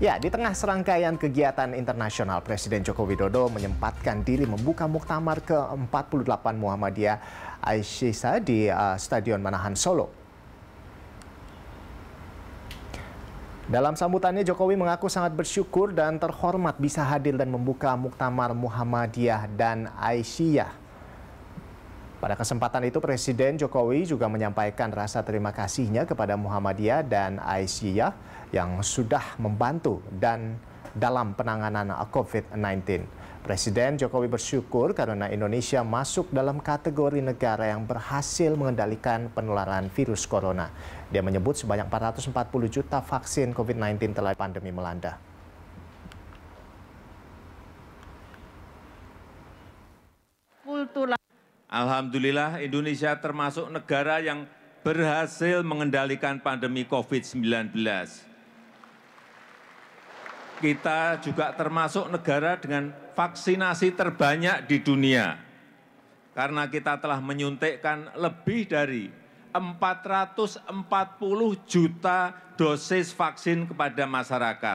Ya, di tengah serangkaian kegiatan internasional, Presiden Joko Widodo menyempatkan diri membuka muktamar ke-48 Muhammadiyah Aisyah di uh, Stadion Manahan Solo. Dalam sambutannya, Jokowi mengaku sangat bersyukur dan terhormat bisa hadir dan membuka muktamar Muhammadiyah dan Aisyah pada kesempatan itu Presiden Jokowi juga menyampaikan rasa terima kasihnya kepada Muhammadiyah dan Aisyah yang sudah membantu dan dalam penanganan COVID-19. Presiden Jokowi bersyukur karena Indonesia masuk dalam kategori negara yang berhasil mengendalikan penularan virus corona. Dia menyebut sebanyak 440 juta vaksin COVID-19 telah pandemi melanda. alhamdulillah indonesia termasuk negara yang berhasil mengendalikan pandemi covid-19. Kita juga termasuk negara dengan vaksinasi terbanyak di dunia karena kita telah menyuntikkan lebih dari 440 juta dosis vaksin kepada masyarakat.